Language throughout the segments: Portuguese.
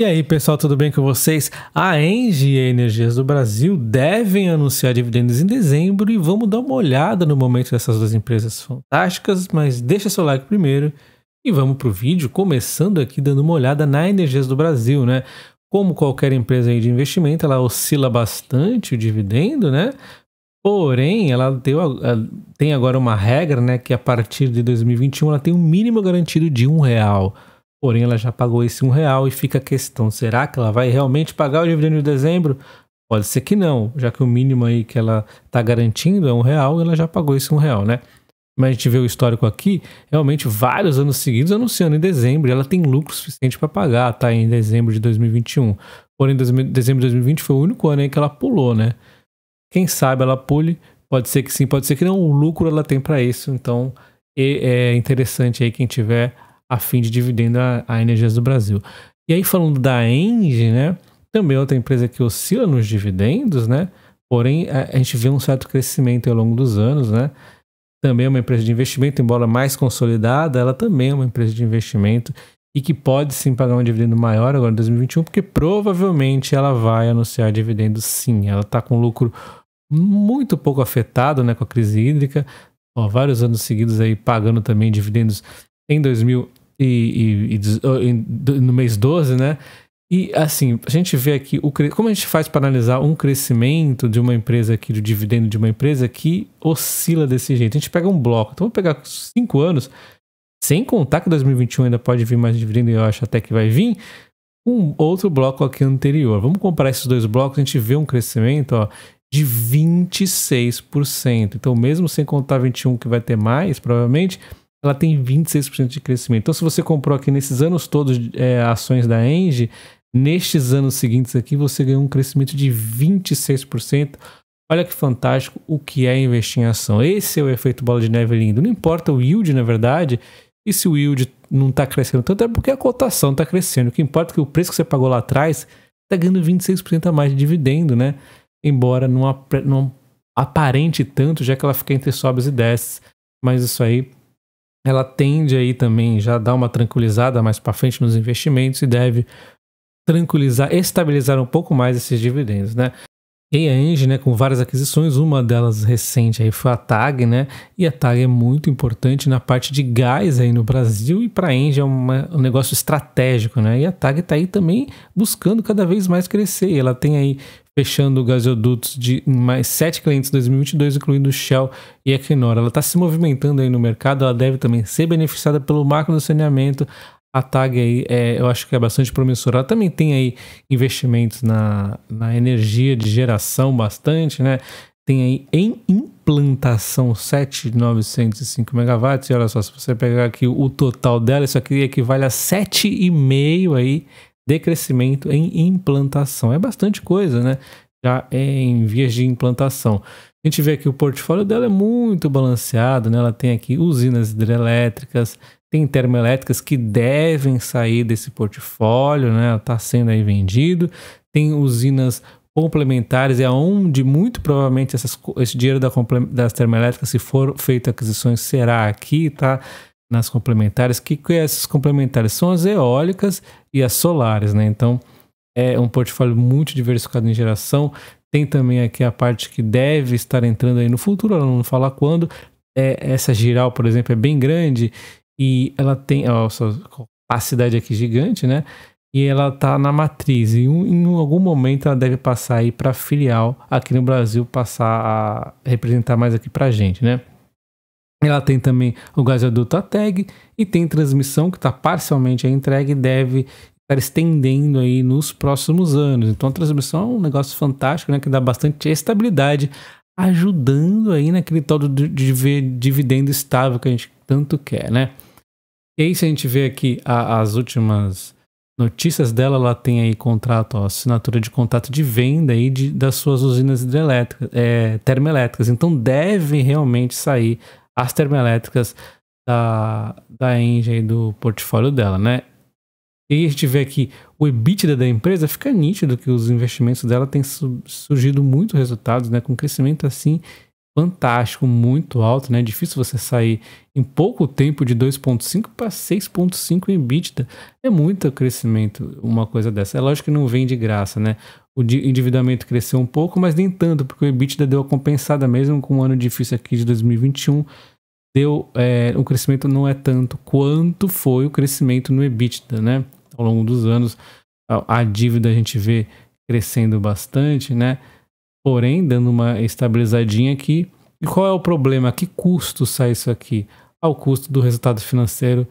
E aí, pessoal, tudo bem com vocês? A Engie e a Energias do Brasil devem anunciar dividendos em dezembro e vamos dar uma olhada no momento dessas duas empresas fantásticas, mas deixa seu like primeiro e vamos para o vídeo, começando aqui dando uma olhada na Energias do Brasil, né? Como qualquer empresa de investimento, ela oscila bastante o dividendo, né? Porém, ela tem agora uma regra, né, que a partir de 2021 ela tem um mínimo garantido de um real. Porém, ela já pagou esse um real e fica a questão: será que ela vai realmente pagar o dividendo de dezembro? Pode ser que não, já que o mínimo aí que ela está garantindo é um real, ela já pagou esse um real, né? Mas a gente vê o histórico aqui, realmente vários anos seguidos anunciando em dezembro, ela tem lucro suficiente para pagar, tá? Em dezembro de 2021. Porém, dezembro de 2020 foi o único ano aí que ela pulou, né? Quem sabe ela pule, pode ser que sim, pode ser que não. O lucro ela tem para isso, então é interessante aí quem tiver a fim de dividendo a, a Energias do Brasil. E aí, falando da Engie, né? Também é outra empresa que oscila nos dividendos, né? Porém, a, a gente vê um certo crescimento ao longo dos anos, né? Também é uma empresa de investimento, embora mais consolidada, ela também é uma empresa de investimento e que pode sim pagar um dividendo maior agora em 2021, porque provavelmente ela vai anunciar dividendos sim. Ela está com lucro muito pouco afetado né, com a crise hídrica, Ó, vários anos seguidos aí pagando também dividendos em 2000 e, e, e oh, no mês 12, né? E assim, a gente vê aqui o como a gente faz para analisar um crescimento de uma empresa aqui, do dividendo de uma empresa que oscila desse jeito. A gente pega um bloco, então vamos pegar cinco anos, sem contar que 2021 ainda pode vir mais dividendo, eu acho até que vai vir, um outro bloco aqui anterior. Vamos comparar esses dois blocos, a gente vê um crescimento ó, de 26%. Então, mesmo sem contar 21 que vai ter mais, provavelmente, ela tem 26% de crescimento. Então, se você comprou aqui nesses anos todos é, ações da Engie, nestes anos seguintes aqui você ganhou um crescimento de 26%. Olha que fantástico o que é investir em ação. Esse é o efeito bola de neve lindo. Não importa o yield, na verdade, e se o yield não está crescendo tanto, é porque a cotação está crescendo. O que importa é que o preço que você pagou lá atrás está ganhando 26% a mais de dividendo, né? Embora não, ap não aparente tanto, já que ela fica entre sobres e desces. Mas isso aí ela tende aí também já dar uma tranquilizada mais para frente nos investimentos e deve tranquilizar, estabilizar um pouco mais esses dividendos, né? a Engie, né, com várias aquisições, uma delas recente aí foi a TAG, né? E a TAG é muito importante na parte de gás aí no Brasil e para a Engie é uma, um negócio estratégico, né? E a TAG está aí também buscando cada vez mais crescer. Ela tem aí fechando gasodutos de mais sete clientes em 2022, incluindo Shell e Equinor. Ela está se movimentando aí no mercado, ela deve também ser beneficiada pelo macro do saneamento, a TAG aí, é, eu acho que é bastante promissora. Ela também tem aí investimentos na, na energia de geração bastante, né? Tem aí em implantação 7,905 megawatts. E olha só, se você pegar aqui o total dela, isso aqui equivale a 7,5 aí de crescimento em implantação. É bastante coisa, né? Já é em vias de implantação. A gente vê que o portfólio dela é muito balanceado, né? Ela tem aqui usinas hidrelétricas, tem termoelétricas que devem sair desse portfólio, né? Está sendo aí vendido. Tem usinas complementares é onde muito provavelmente essas, esse dinheiro da, das termoelétricas, se for feito aquisições, será aqui, tá? Nas complementares. Que, que essas complementares são as eólicas e as solares, né? Então é um portfólio muito diversificado em geração. Tem também aqui a parte que deve estar entrando aí no futuro, não falar quando. É, essa giral, por exemplo, é bem grande e ela tem, ó, cidade capacidade aqui gigante, né? E ela tá na matriz e em algum momento ela deve passar aí para filial aqui no Brasil, passar a representar mais aqui pra gente, né? Ela tem também o gasoduto a tag e tem transmissão que está parcialmente entregue e deve estar estendendo aí nos próximos anos. Então a transmissão é um negócio fantástico, né? Que dá bastante estabilidade, ajudando aí naquele todo de, ver de dividendo estável que a gente tanto quer, né? E aí, se a gente vê aqui a, as últimas notícias dela, ela tem aí contrato, ó, assinatura de contrato de venda aí de, das suas usinas hidrelétricas, é, termoelétricas. Então, deve realmente sair as termoelétricas da, da Engie do portfólio dela, né? E a gente vê aqui o EBITDA da empresa, fica nítido que os investimentos dela têm surgido muito resultados, né? Com crescimento assim fantástico, muito alto, né? Difícil você sair em pouco tempo de 2.5 para 6.5 em EBITDA. É muito crescimento uma coisa dessa. É lógico que não vem de graça, né? O endividamento cresceu um pouco, mas nem tanto, porque o EBITDA deu a compensada mesmo com um ano difícil aqui de 2021. Deu, é, o crescimento não é tanto quanto foi o crescimento no EBITDA, né? Ao longo dos anos, a, a dívida a gente vê crescendo bastante, né? porém dando uma estabilizadinha aqui. E qual é o problema? A que custo sai isso aqui? Ao ah, custo do resultado financeiro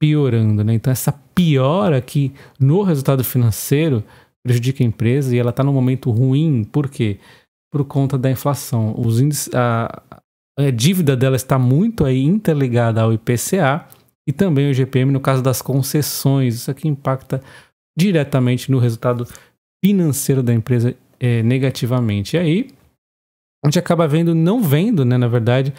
piorando, né? Então essa piora aqui no resultado financeiro prejudica a empresa e ela está num momento ruim, por quê? Por conta da inflação. Os índices, a, a dívida dela está muito aí interligada ao IPCA e também ao GPM no caso das concessões. Isso aqui impacta diretamente no resultado financeiro da empresa é, negativamente. E aí, a gente acaba vendo, não vendo, né, na verdade,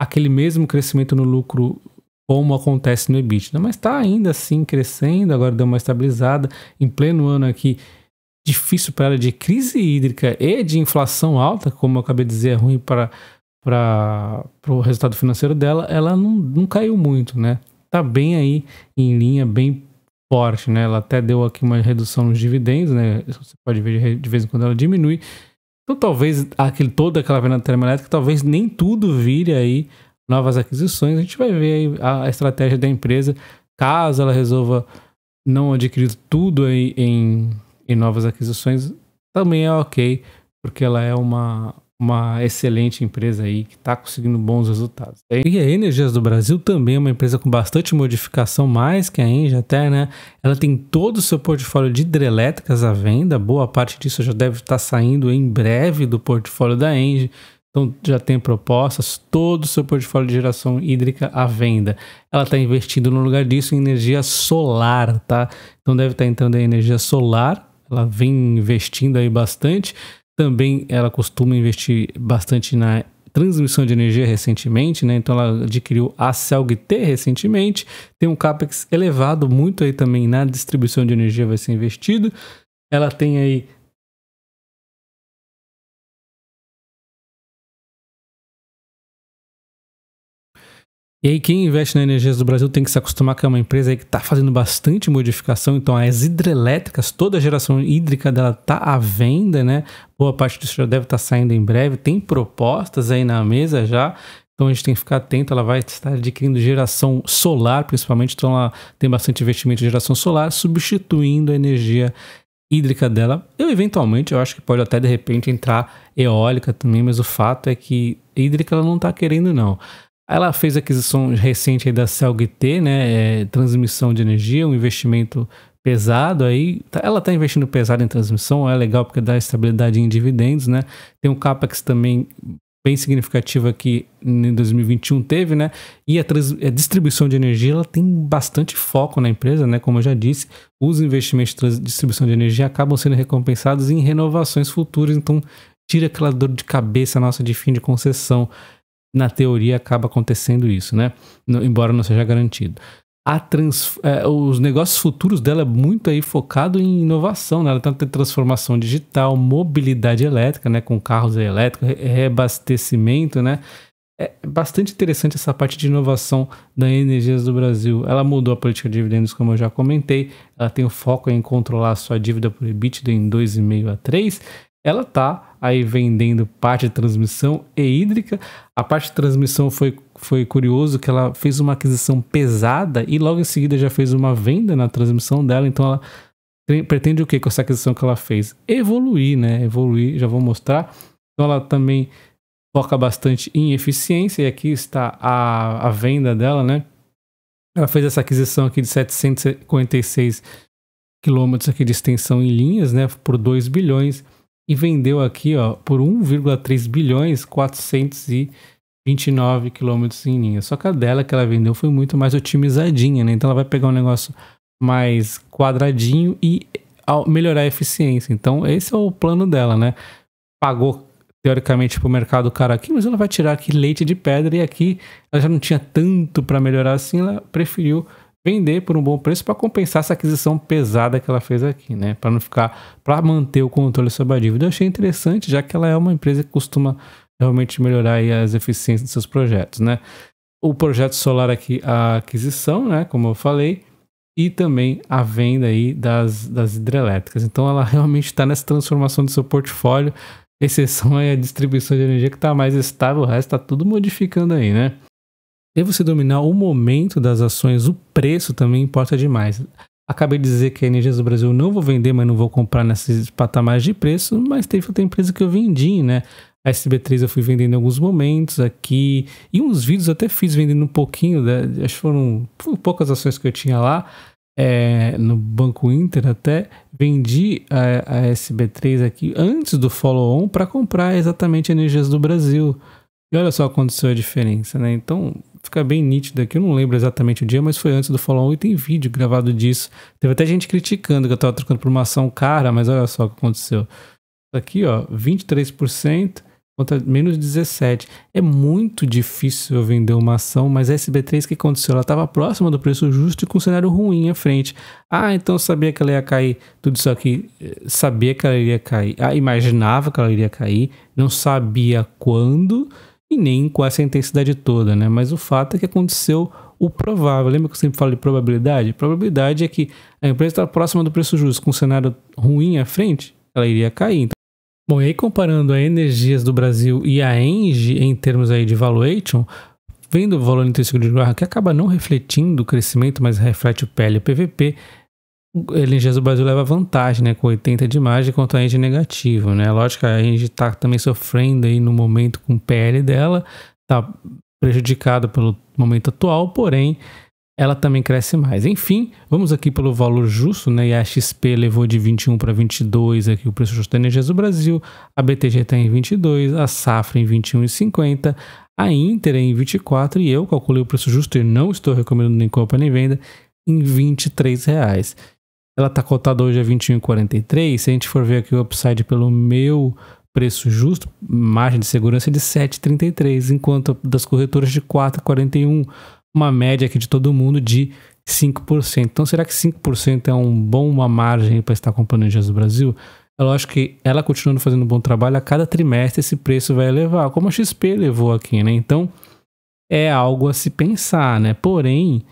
aquele mesmo crescimento no lucro como acontece no EBITDA, mas está ainda assim crescendo, agora deu uma estabilizada, em pleno ano aqui, difícil para ela de crise hídrica e de inflação alta, como eu acabei de dizer, é ruim para para o resultado financeiro dela, ela não, não caiu muito, né? Tá bem aí em linha, bem forte, né? Ela até deu aqui uma redução nos dividendos, né? Você pode ver de vez em quando ela diminui. Então talvez aquele, toda aquela venda termoelétrica, talvez nem tudo vire aí novas aquisições. A gente vai ver a estratégia da empresa, caso ela resolva não adquirir tudo aí em, em novas aquisições, também é ok, porque ela é uma, uma excelente empresa aí que está conseguindo bons resultados. É e a Energias do Brasil também é uma empresa com bastante modificação, mais que a Engie até, né? Ela tem todo o seu portfólio de hidrelétricas à venda, boa parte disso já deve estar tá saindo em breve do portfólio da Engie. Então já tem propostas, todo o seu portfólio de geração hídrica à venda. Ela está investindo no lugar disso em energia solar, tá? Então deve estar tá entrando em energia solar, ela vem investindo aí bastante. Também ela costuma investir bastante na transmissão de energia recentemente, né? Então ela adquiriu a CELG-T recentemente, tem um capex elevado muito aí também na distribuição de energia vai ser investido. Ela tem aí E aí quem investe na Energias do Brasil tem que se acostumar que é uma empresa que está fazendo bastante modificação, então as hidrelétricas, toda a geração hídrica dela está à venda, né? Boa parte disso já deve estar tá saindo em breve, tem propostas aí na mesa já, então a gente tem que ficar atento, ela vai estar adquirindo geração solar, principalmente, então ela tem bastante investimento em geração solar, substituindo a energia hídrica dela. Eu eventualmente, eu acho que pode até de repente entrar eólica também, mas o fato é que hídrica ela não está querendo não. Ela fez aquisição recente da CELGT, né? É, transmissão de energia, um investimento pesado aí. Tá, ela está investindo pesado em transmissão, é legal porque dá estabilidade em dividendos, né? Tem um CAPEX também bem significativo que em 2021 teve, né? E a, a, distribuição de energia ela tem bastante foco na empresa, né? Como eu já disse, os investimentos de distribuição de energia acabam sendo recompensados em renovações futuras, então tira aquela dor de cabeça nossa de fim de concessão na teoria acaba acontecendo isso, né? No, embora não seja garantido. Trans, é, os negócios futuros dela é muito aí focado em inovação, né? Ela tanto tá tem transformação digital, mobilidade elétrica, né? Com carros elétricos, reabastecimento, né? É bastante interessante essa parte de inovação da Energias do Brasil. Ela mudou a política de dividendos, como eu já comentei. Ela tem o foco em controlar sua dívida por EBITDA em 2,5 a 3 ela tá aí vendendo parte de transmissão e hídrica. A parte de transmissão foi, foi curioso que ela fez uma aquisição pesada e logo em seguida já fez uma venda na transmissão dela, então ela pretende o que com essa aquisição que ela fez? Evoluir, né? Evoluir, já vou mostrar. Então ela também foca bastante em eficiência e aqui está a, a venda dela, né? Ela fez essa aquisição aqui de 756 quilômetros aqui de extensão em linhas, né? Por 2 bilhões e vendeu aqui ó, por 1,3 bilhões 429 quilômetros em linha. Só que a dela que ela vendeu foi muito mais otimizadinha, né? Então ela vai pegar um negócio mais quadradinho e melhorar a eficiência. Então esse é o plano dela, né? Pagou teoricamente para o mercado cara aqui, mas ela vai tirar aqui leite de pedra e aqui ela já não tinha tanto para melhorar assim, ela preferiu vender por um bom preço para compensar essa aquisição pesada que ela fez aqui, né? Para não ficar, para manter o controle sobre a dívida. Eu achei interessante, já que ela é uma empresa que costuma realmente melhorar as eficiências dos seus projetos, né? O projeto solar aqui, a aquisição, né? Como eu falei, e também a venda aí das, das hidrelétricas. Então ela realmente está nessa transformação do seu portfólio, exceção é a distribuição de energia que está mais estável, o resto está tudo modificando aí, né? E você dominar o momento das ações, o preço também importa demais. Acabei de dizer que a Energias do Brasil não vou vender, mas não vou comprar nesses patamares de preço, mas teve outra empresa que eu vendi, né? A SB3 eu fui vendendo em alguns momentos aqui, e uns vídeos até fiz vendendo um pouquinho, né? acho que foram poucas ações que eu tinha lá, é, no Banco Inter até, vendi a, a SB3 aqui antes do follow-on para comprar exatamente a Energias do Brasil. E olha só, aconteceu a diferença, né? Então, fica bem nítido aqui, eu não lembro exatamente o dia, mas foi antes do Follow 1 e tem vídeo gravado disso. Teve até gente criticando que eu tava trocando por uma ação cara, mas olha só o que aconteceu. Aqui, ó, 23% contra menos 17. É muito difícil eu vender uma ação, mas a SB3 que aconteceu? Ela estava próxima do preço justo e com um cenário ruim à frente. Ah, então sabia que ela ia cair. Tudo isso aqui, eh, sabia que ela iria cair. Ah, imaginava que ela iria cair, não sabia quando, e nem com essa intensidade toda, né? Mas o fato é que aconteceu o provável. Lembra que eu sempre falo de probabilidade? Probabilidade é que a empresa está próxima do preço justo, com um cenário ruim à frente, ela iria cair. Então, Bom, e aí comparando a Energias do Brasil e a Engie em termos aí de valuation, vendo o valor intrínseco de guerra que acaba não refletindo o crescimento, mas reflete o PLPVP, Energias do Brasil leva vantagem, né? Com 80 de margem contra a Engie negativo, né? Lógico, a Engie tá também sofrendo aí no momento com o PL dela, tá prejudicada pelo momento atual, porém ela também cresce mais. Enfim, vamos aqui pelo valor justo, né? E a XP levou de 21 para 22 aqui o preço justo da Energias do Brasil, a BTG está em 22, a Safra em 21,50, a Inter em 24 e eu calculei o preço justo e não estou recomendando nem compra nem venda em 23 reais ela está cotada hoje a 21,43. Se a gente for ver aqui o upside pelo meu preço justo, margem de segurança é de 7,33, enquanto das corretoras de 4,41, uma média aqui de todo mundo de 5%. Então, será que 5% é um bom uma margem para estar comprando energias do Brasil? Eu acho que ela continuando fazendo um bom trabalho, a cada trimestre esse preço vai elevar, como a XP levou aqui, né? Então, é algo a se pensar, né? Porém,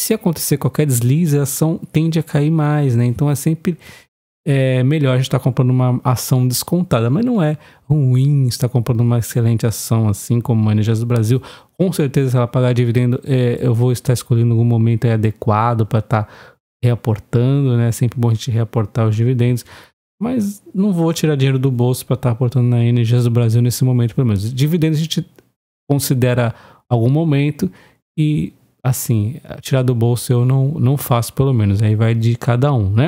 se acontecer qualquer deslize, a ação tende a cair mais, né? Então é sempre é, melhor a gente estar tá comprando uma ação descontada, mas não é ruim estar comprando uma excelente ação assim como Managers do Brasil. Com certeza, se ela pagar dividendo, é, eu vou estar escolhendo algum momento adequado para estar tá reaportando, né? É sempre bom a gente reaportar os dividendos. Mas não vou tirar dinheiro do bolso para estar tá aportando na Energias do Brasil nesse momento, pelo menos. Dividendos a gente considera algum momento e assim, tirar do bolso eu não, não faço, pelo menos. Aí vai de cada um, né?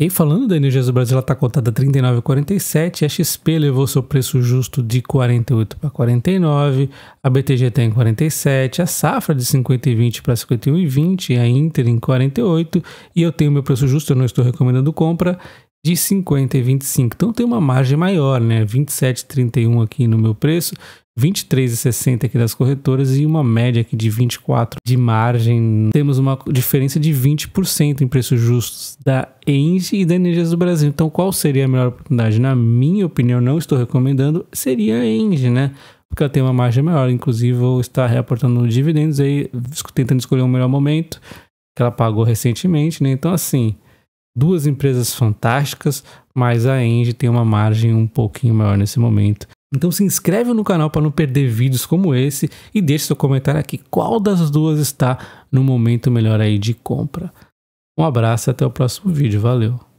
E falando da energia do Brasil, ela está cotada R$ 39,47. A XP levou seu preço justo de 48 para 49. A BTG tem 47. A Safra de 50,20 para 51,20. A Inter em 48. E eu tenho meu preço justo, eu não estou recomendando compra, de 50 e Então tem uma margem maior, né? 27,31 aqui no meu preço 23,60 aqui das corretoras e uma média aqui de 24 de margem. Temos uma diferença de 20% em preços justos da Engie e da Energias do Brasil. Então, qual seria a melhor oportunidade? Na minha opinião, não estou recomendando, seria a Engie, né? Porque ela tem uma margem maior, inclusive está reaportando dividendos aí, tentando escolher um melhor momento que ela pagou recentemente, né? Então, assim, duas empresas fantásticas, mas a Engie tem uma margem um pouquinho maior nesse momento então se inscreve no canal para não perder vídeos como esse e deixe seu comentário aqui qual das duas está no momento melhor aí de compra. Um abraço e até o próximo vídeo. Valeu!